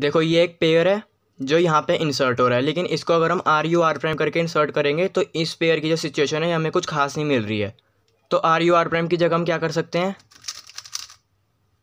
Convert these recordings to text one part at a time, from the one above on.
देखो ये एक पेयर है जो यहाँ पे इंसर्ट हो रहा है लेकिन इसको अगर हम आर यू आर प्राइम करके इंसर्ट करेंगे तो इस पेयर की जो सिचुएशन है हमें कुछ खास नहीं मिल रही है तो आर यू आर प्राइम की जगह हम क्या कर सकते हैं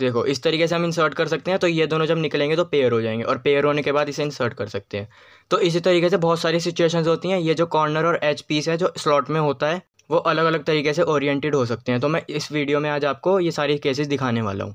देखो इस तरीके से हम इंसर्ट कर सकते हैं तो ये दोनों जब निकलेंगे तो पेयर हो जाएंगे और पेयर होने के बाद इसे इंसर्ट कर सकते हैं तो इसी तरीके से बहुत सारी सिचुएशंस होती हैं ये जो कॉर्नर और एच पीस है जो स्लॉट में होता है वो अलग अलग तरीके से ओरिएंटेड हो सकते हैं तो मैं इस वीडियो में आज आपको ये सारी केसेस दिखाने वाला हूँ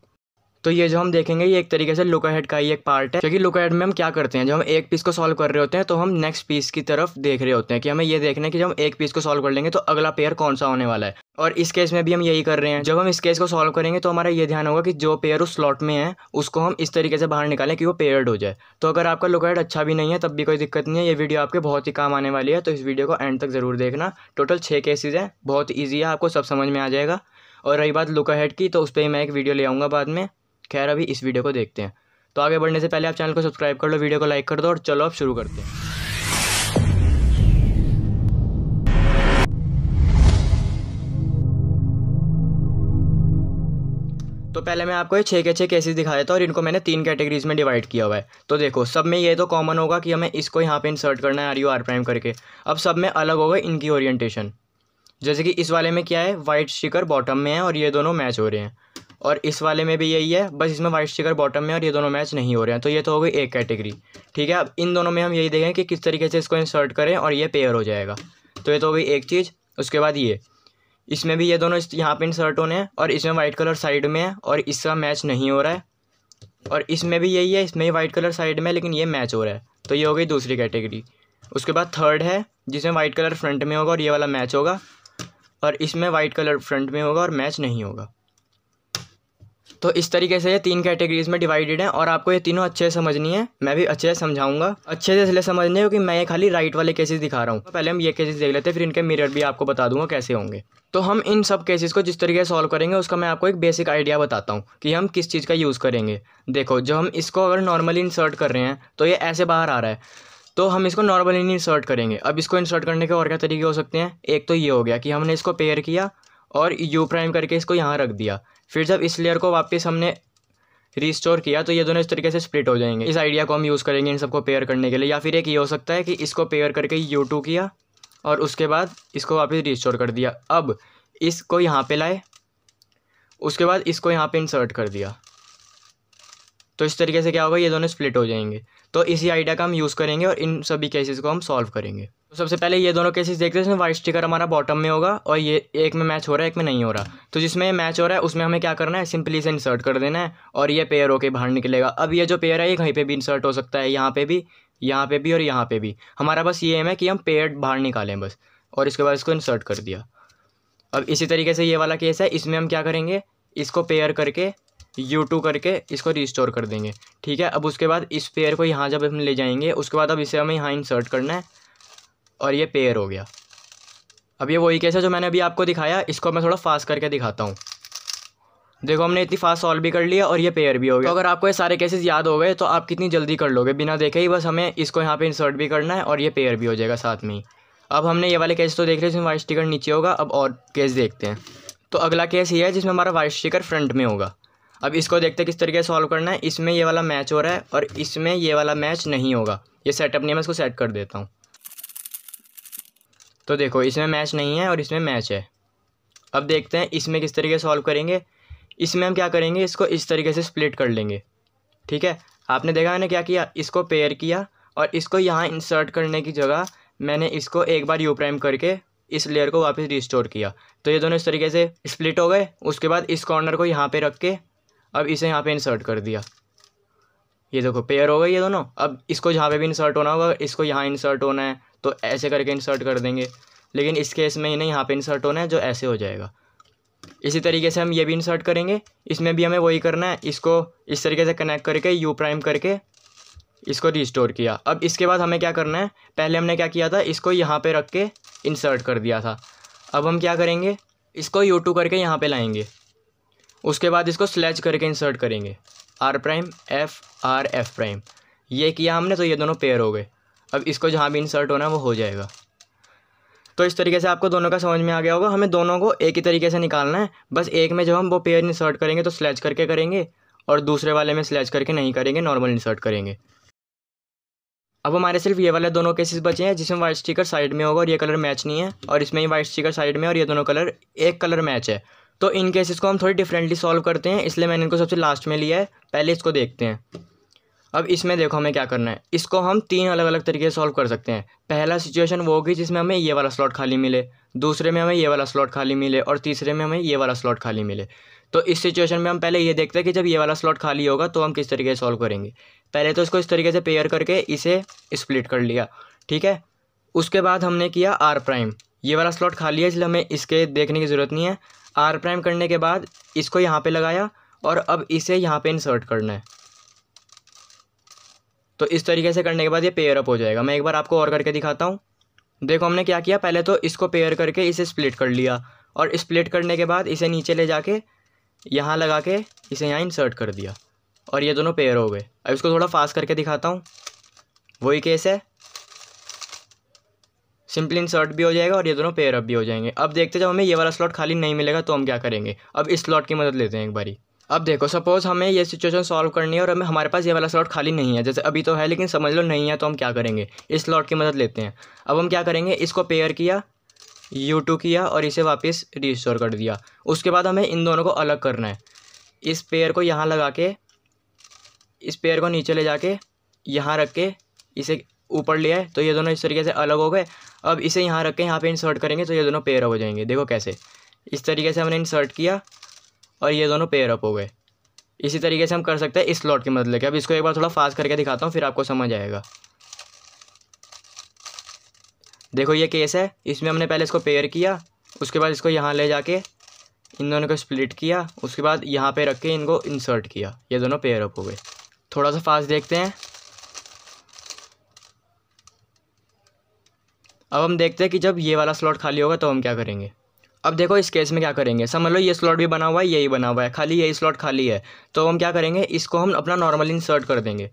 तो ये जो हम देखेंगे ये एक तरीके से लुका हेड का ही एक पार्ट है क्योंकि लुका हेड में हम क्या करते हैं जब हम एक पीस को सॉल्व कर रहे होते हैं तो हम नेक्स्ट पीस की तरफ देख रहे होते हैं कि हमें ये देखना है कि जब हम एक पीस को सॉल्व कर लेंगे तो अगला पेयर कौन सा होने वाला है और इस केस में भी हम यही कर रहे हैं जब हम इस केस को सॉल्व करेंगे तो हमारा ये ध्यान होगा कि जो पेयर उस स्लॉट में है उसको हम इस तरीके से बाहर निकालें कि वो पेयर्ड हो जाए तो अगर आपका हेड अच्छा भी नहीं है तब भी कोई दिक्कत नहीं है ये वीडियो आपके बहुत ही काम आने वाली है तो इस वीडियो को एंड तक ज़रूर देखना टोटल छः केसेज हैं बहुत ईजी है आपको सब समझ में आ जाएगा और रही बात लुका हेड की तो उस पर मैं एक वीडियो ले आऊँगा बाद में खैर अभी इस वीडियो को देखते हैं तो आगे बढ़ने से पहले आप चैनल को सब्सक्राइब कर लो वीडियो को लाइक कर दो और चलो आप शुरू करते हैं तो पहले मैं आपको ये छः के छः केसेस दिखा देता हूँ और इनको मैंने तीन कैटेगरीज में डिवाइड किया हुआ है तो देखो सब में ये तो कॉमन होगा कि हमें इसको यहाँ पे इंसर्ट करना है आर यू आर प्राइम करके अब सब में अलग होगा इनकी ओरिएंटेशन जैसे कि इस वाले में क्या है वाइट स्टिकर बॉटम में है और ये दोनों मैच हो रहे हैं और इस वाले में भी यही है बस इसमें वाइट स्टिकर बॉटम में और ये दोनों मैच नहीं हो रहे हैं तो ये तो हो गई एक कैटेगरी ठीक है अब इन दोनों में हम यही देखें कि किस तरीके से इसको इंसर्ट करें और ये पेयर हो जाएगा तो ये तो हो गई एक चीज़ उसके बाद ये इसमें भी ये दोनों यहाँ पर इंसर्ट होने हैं और इसमें वाइट कलर साइड में है और इसका मैच नहीं हो रहा है और इसमें भी यही है इसमें भी वाइट कलर साइड में लेकिन ये मैच हो रहा है तो ये हो गई दूसरी कैटेगरी उसके बाद थर्ड है जिसमें वाइट कलर फ्रंट में होगा और ये वाला मैच होगा और इसमें वाइट कलर फ्रंट में होगा और मैच नहीं होगा तो इस तरीके से ये तीन कैटेगरीज में डिवाइडेड है और आपको ये तीनों अच्छे से समझनी है मैं भी अच्छे से समझाऊंगा अच्छे से इसलिए समझने क्योंकि मैं ये खाली राइट वाले केसेस दिखा रहा हूँ तो पहले हम ये केसेस देख लेते हैं फिर इनके मिरर भी आपको बता दूंगा कैसे होंगे तो हम इन सब केसेस को जिस तरीके से सॉल्व करेंगे उसका मैं आपको एक बेसिक आइडिया बताता हूँ कि हम किस चीज़ का यूज़ करेंगे देखो जो हम इसको अगर नॉर्मली इंसर्ट कर रहे हैं तो ये ऐसे बाहर आ रहा है तो हम इसको नॉर्मली नहीं इंसर्ट करेंगे अब इसको इंसर्ट करने के और क्या तरीके हो सकते हैं एक तो ये हो गया कि हमने इसको पेयर किया और यू प्राइम करके इसको यहाँ रख दिया फिर जब इस लेयर को वापस हमने रिस्टोर किया तो ये दोनों इस तरीके से स्प्लिट हो जाएंगे इस आइडिया को हम यूज़ करेंगे इन सबको पेयर करने के लिए या फिर एक ये हो सकता है कि इसको पेयर करके यू टू किया और उसके बाद इसको वापस रिस्टोर कर दिया अब इसको यहाँ पे लाए उसके बाद इसको यहाँ पे इंसर्ट कर दिया तो इस तरीके से क्या होगा ये दोनों स्प्लिट हो जाएंगे तो इसी आइडिया का हम यूज़ करेंगे और इन सभी केसेस को हम सॉल्व करेंगे तो सबसे पहले ये दोनों केसेस देखते हैं इसमें वाइट स्टिकर हमारा बॉटम में होगा और ये एक में मैच हो रहा है एक में नहीं हो रहा तो जिसमें मैच हो रहा है उसमें हमें क्या करना है सिंपली इसे इंसर्ट कर देना है और ये पेयर होके बाहर निकलेगा अब ये जो पेयर है ये कहीं पे भी इंसर्ट हो सकता है यहाँ पे भी यहाँ पे भी और यहाँ पे भी हमारा बस ये एम है कि हम पेयर बाहर निकालें बस और इसके बाद इसको इंसर्ट कर दिया अब इसी तरीके से ये वाला केस है इसमें हम क्या करेंगे इसको पेयर करके यू टू करके इसको रिस्टोर कर देंगे ठीक है अब उसके बाद इस पेयर को यहाँ जब हम ले जाएंगे उसके बाद अब इसे हमें यहाँ इंसर्ट करना है और ये पेयर हो गया अब ये वही केस है जो मैंने अभी आपको दिखाया इसको मैं थोड़ा फास्ट करके दिखाता हूँ देखो हमने इतनी फास्ट सॉल्व भी कर लिया और ये पेयर भी हो गया तो अगर आपको ये सारे केसेस याद हो गए तो आप कितनी जल्दी कर लोगे बिना देखे ही बस हमें इसको यहाँ पे इंसर्ट भी करना है और ये पेयर भी हो जाएगा साथ में ही अब हमने ये वाले केस तो देख रहे हैं जिसमें वाइट स्टिकर नीचे होगा अब और केस देखते हैं तो अगला केस ये है जिसमें हमारा वाइट स्टिकर फ्रंट में होगा अब इसको देखते हैं किस तरीके से सॉल्व करना है इसमें ये वाला मैच हो रहा है और इसमें ये वाला मैच नहीं होगा ये सेटअप नहीं मैं इसको सेट कर देता हूँ तो देखो इसमें मैच नहीं है और इसमें मैच है अब देखते हैं इसमें किस तरीके से सॉल्व करेंगे इसमें हम क्या करेंगे इसको इस तरीके से स्प्लिट कर लेंगे ठीक है आपने देखा मैंने क्या किया इसको पेयर किया और इसको यहाँ इंसर्ट करने की जगह मैंने इसको एक बार यू प्राइम करके इस लेयर को वापस रिस्टोर किया तो ये दोनों इस तरीके से स्प्लिट हो गए उसके बाद इस कॉर्नर को यहाँ पे रख के अब इसे यहाँ पे इंसर्ट कर दिया ये देखो पेयर हो गए ये दोनों अब इसको जहाँ पे भी इंसर्ट होना होगा इसको यहाँ इंसर्ट होना है तो ऐसे करके इंसर्ट कर देंगे लेकिन इस केस में ही नहीं यहाँ पे इंसर्ट होना है जो ऐसे हो जाएगा इसी तरीके से हम ये भी इंसर्ट करेंगे इसमें भी हमें वही करना है इसको इस तरीके से कनेक्ट करके यू प्राइम करके इसको रिस्टोर किया अब इसके बाद हमें क्या करना है पहले हमने क्या किया था इसको यहाँ पर रख के इंसर्ट कर दिया था अब हम क्या करेंगे इसको यू टू करके यहाँ पर लाएँगे उसके बाद इसको स्लैच करके इंसर्ट करेंगे R prime F R F prime ये किया हमने तो ये दोनों पेयर हो गए अब इसको जहाँ भी इंसर्ट होना है वो हो जाएगा तो इस तरीके से आपको दोनों का समझ में आ गया होगा हमें दोनों को एक ही तरीके से निकालना है बस एक में जब हम वो पेयर इंसर्ट करेंगे तो स्लैच करके करेंगे और दूसरे वाले में स्लैच करके नहीं करेंगे नॉर्मल इंसर्ट करेंगे अब हमारे सिर्फ ये वाले दोनों केसेस बचे हैं जिसमें वाइट स्टिकर साइड में होगा और ये कलर मैच नहीं है और इसमें ही वाइट स्टिकर साइड में और ये दोनों कलर एक कलर मैच है तो इन केसेस को हम थोड़ी डिफरेंटली सॉल्व करते हैं इसलिए मैंने इनको सबसे लास्ट में लिया है पहले इसको देखते हैं अब इसमें देखो हमें क्या करना है इसको हम तीन अलग अलग तरीके से सॉल्व कर सकते हैं पहला सिचुएशन वो होगी जिसमें हमें ये वाला स्लॉट खाली मिले दूसरे में हमें ये वाला स्लॉट खाली मिले और तीसरे में हमें ये वाला स्लॉट खाली मिले तो इस सिचुएशन में हम पहले ये देखते हैं कि जब ये वाला स्लॉट खाली होगा तो हम किस तरीके से सॉल्व करेंगे पहले तो इसको इस तरीके से पेयर करके इसे स्प्लिट कर लिया ठीक है उसके बाद हमने किया आर प्राइम ये वाला स्लॉट खाली है इसलिए हमें इसके देखने की ज़रूरत नहीं है आर प्राइम करने के बाद इसको यहाँ पर लगाया और अब इसे यहाँ पर इंसर्ट करना है तो इस तरीके से करने के बाद ये पेयर अप हो जाएगा मैं एक बार आपको और करके दिखाता हूँ देखो हमने क्या किया पहले तो इसको पेयर करके इसे स्प्लिट कर लिया और स्प्लिट करने के बाद इसे नीचे ले जाके यहाँ लगा के इसे यहाँ इंसर्ट कर दिया और ये दोनों पेयर हो गए अब इसको थोड़ा फास्ट करके दिखाता हूँ वही केस है सिंपली इंसर्ट भी हो जाएगा और ये दोनों पेयर अप भी हो जाएंगे अब देखते जब हमें ये वाला स्लॉट खाली नहीं मिलेगा तो हम क्या करेंगे अब इस स्लॉट की मदद लेते हैं एक बारी अब देखो सपोज़ हमें ये सिचुएशन सॉल्व करनी है और हमें हमारे पास ये वाला स्लॉट खाली नहीं है जैसे अभी तो है लेकिन समझ लो नहीं है तो हम क्या करेंगे इस स्लॉट की मदद लेते हैं अब हम क्या करेंगे इसको पेयर किया यू टू किया और इसे वापस रिस्टोर कर दिया उसके बाद हमें इन दोनों को अलग करना है इस पेयर को यहाँ लगा के इस पेयर को नीचे ले जाके यहाँ रख के इसे ऊपर लिया है तो ये दोनों इस तरीके से अलग हो गए अब इसे यहाँ रख के यहाँ पे इंसर्ट करेंगे तो ये दोनों पेयर हो जाएंगे देखो कैसे इस तरीके से हमने इंसर्ट किया और ये दोनों पेयर अप हो गए इसी तरीके से हम कर सकते हैं इस स्लॉट की मदद लेके अब इसको एक बार थोड़ा फास्ट करके दिखाता हूँ फिर आपको समझ आएगा देखो ये केस है इसमें हमने पहले इसको पेयर किया उसके बाद इसको यहाँ ले जाके इन दोनों को स्प्लिट किया उसके बाद यहाँ पे रख के इनको इंसर्ट किया ये दोनों पेयर अप हो गए थोड़ा सा फास्ट देखते हैं अब हम देखते हैं कि जब ये वाला स्लॉट खाली होगा तो हम क्या करेंगे अब देखो इस केस में क्या करेंगे समझ लो ये स्लॉट भी बना हुआ है यही बना हुआ है खाली यही स्लॉट खाली है तो हम क्या करेंगे इसको हम अपना नॉर्मल इंसर्ट कर देंगे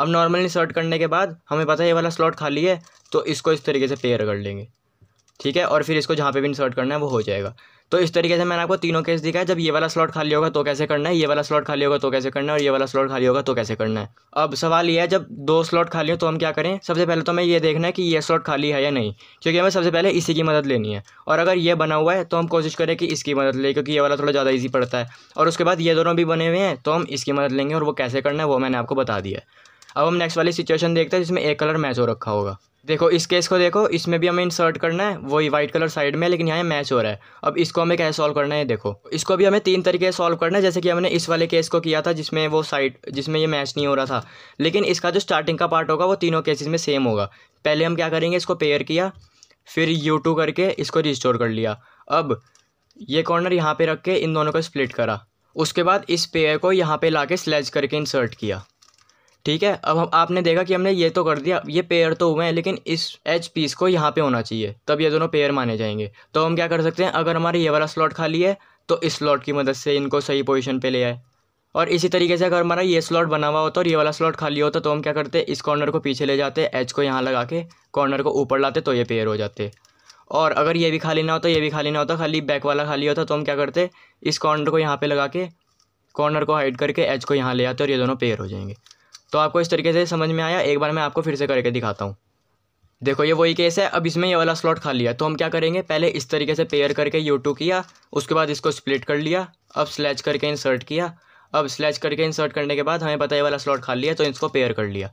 अब नॉर्मल इंसर्ट करने के बाद हमें पता है ये वाला स्लॉट खाली है तो इसको इस तरीके से पेयर कर लेंगे ठीक है और फिर इसको जहाँ पे भी इंसर्ट करना है वो हो जाएगा तो इस तरीके से मैंने आपको तीनों केस दिखाया जब ये वाला स्लॉट खाली होगा तो कैसे करना है ये वाला स्लॉट खाली होगा तो कैसे करना है और ये वाला स्लॉट खाली होगा तो कैसे करना है अब सवाल ये है जब दो स्लॉट खाली हो तो हम क्या करें सबसे पहले तो हमें ये देखना है कि ये स्लॉट खाली है या नहीं क्योंकि हमें सबसे पहले इसी की मदद लेनी है और अगर ये बना हुआ है तो हम कोशिश करें कि इसकी मदद लें क्योंकि ये वाला थोड़ा ज़्यादा ईजी पड़ता है और उसके बाद ये दोनों भी बने हुए हैं तो हम इसकी मदद लेंगे और वो कैसे करना है वो मैंने आपको बता दिया अब हम नेक्स्ट वाली सिचुएशन देखते हैं जिसमें एक कलर मैच हो रखा होगा देखो इस केस को देखो इसमें भी हमें इंसर्ट करना है वही वाइट कलर साइड में लेकिन यहाँ मैच हो रहा है अब इसको हमें कैसे सॉल्व करना है देखो इसको भी हमें तीन तरीके से सॉल्व करना है जैसे कि हमने इस वाले केस को किया था जिसमें वो साइड जिसमें ये मैच नहीं हो रहा था लेकिन इसका जो स्टार्टिंग का पार्ट होगा वो तीनों केसेज में सेम होगा पहले हम क्या करेंगे इसको पेयर किया फिर यू टू करके इसको रिस्टोर कर लिया अब ये कॉर्नर यहाँ पर रख के इन दोनों को स्प्लिट करा उसके बाद इस पेयर को यहाँ पर ला के स्लेज करके इंसर्ट किया ठीक है अब हम आपने देखा कि हमने ये तो कर दिया ये पेयर तो हुए हैं लेकिन इस एच पीस को यहाँ पे होना चाहिए तब ये दोनों पेयर माने जाएंगे तो हम क्या कर सकते हैं अगर हमारे ये वाला स्लॉट खाली है तो इस स्लॉट की मदद से इनको सही पोजिशन पर ले आए और इसी तरीके से अगर हमारा ये स्लॉट बना हुआ होता और ये वाला स्लॉट खाली होता तो हम क्या करते इस कॉर्नर को पीछे ले जाते एच को यहाँ लगा के कॉर्नर को ऊपर लाते तो ये पेयर हो जाते और अगर ये भी खाली ना होता ये भी खाली ना होता खाली बैक वाला खाली होता तो हम क्या करते इस कॉर्नर को यहाँ पे लगा के कॉर्नर को हाइड करके एच को यहाँ ले आते और ये दोनों पेयर हो जाएंगे तो आपको इस तरीके से समझ में आया एक बार मैं आपको फिर से करके दिखाता हूँ देखो ये वही केस है अब इसमें ये वाला स्लॉट खा लिया तो हम क्या करेंगे पहले इस तरीके से पेयर करके यू टू किया उसके बाद इसको स्प्लिट कर लिया अब स्लैच करके इंसर्ट किया अब स्लैच करके इंसर्ट करने के बाद हमें पता ये वाला स्लॉट खा लिया तो इसको पेयर कर लिया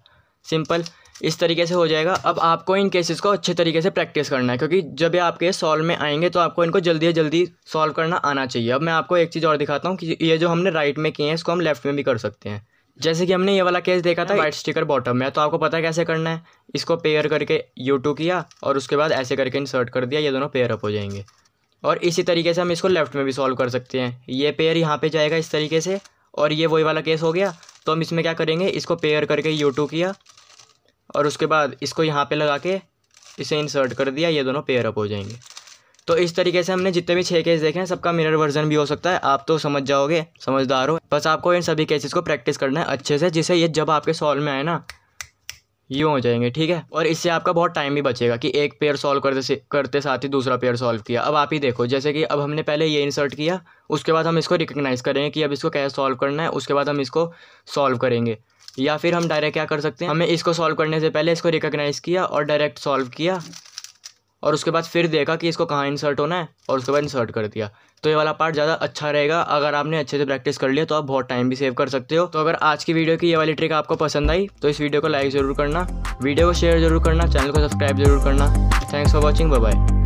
सिंपल इस तरीके से हो जाएगा अब आपको इन केसेस को अच्छे तरीके से प्रैक्टिस करना है क्योंकि जब ये आपके सॉल्व में आएंगे तो आपको इनको जल्दी जल्दी सॉल्व करना आना चाहिए अब मैं आपको एक चीज़ और दिखाता हूँ कि ये जो हमने राइट में किए हैं इसको हम लेफ्ट में भी कर सकते हैं जैसे कि हमने ये वाला केस देखा था वाइट स्टिकर बॉटम में तो आपको पता है कैसे करना है इसको पेयर करके यू टू किया और उसके बाद ऐसे करके इंसर्ट कर दिया ये दोनों पेयर अप हो जाएंगे और इसी तरीके से हम इसको लेफ्ट में भी सॉल्व कर सकते हैं ये पेयर यहाँ पे जाएगा इस तरीके से और ये वही वाला केस हो गया तो हम इसमें क्या करेंगे इसको पेयर करके यू टू किया और उसके बाद इसको यहाँ पर लगा के इसे इंसर्ट कर दिया ये दोनों पेयर अप हो जाएंगे तो इस तरीके से हमने जितने भी छः केस देखे हैं सबका मिरर वर्जन भी हो सकता है आप तो समझ जाओगे समझदार हो बस आपको इन सभी केसेस को प्रैक्टिस करना है अच्छे से जिसे ये जब आपके सॉल्व में आए ना ये हो जाएंगे ठीक है और इससे आपका बहुत टाइम भी बचेगा कि एक पेयर सॉल्व करते करते साथ ही दूसरा पेयर सॉल्व किया अब आप ही देखो जैसे कि अब हमने पहले ये इंसर्ट किया उसके बाद हम इसको रिकग्नाइज़ करेंगे कि अब इसको कैसे सॉल्व करना है उसके बाद हम इसको सॉल्व करेंगे या फिर हम डायरेक्ट क्या कर सकते हैं हमें इसको सॉल्व करने से पहले इसको रिकग्नाइज़ किया और डायरेक्ट सॉल्व किया और उसके बाद फिर देखा कि इसको कहाँ इंसर्ट होना है और उसके बाद इंसर्ट कर दिया तो ये वाला पार्ट ज़्यादा अच्छा रहेगा अगर आपने अच्छे से प्रैक्टिस कर लिया तो आप बहुत टाइम भी सेव कर सकते हो तो अगर आज की वीडियो की ये वाली ट्रिक आपको पसंद आई तो इस वीडियो को लाइक ज़रूर करना वीडियो को शेयर जरूर करना चैनल को सब्सक्राइब जरूर करना थैंक्स फॉर वॉचिंग बाय